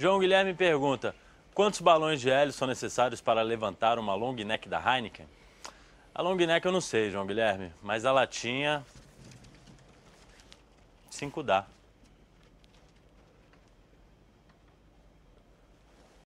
João Guilherme pergunta: quantos balões de hélio são necessários para levantar uma long neck da Heineken? A long neck eu não sei, João Guilherme, mas a latinha 5 dá.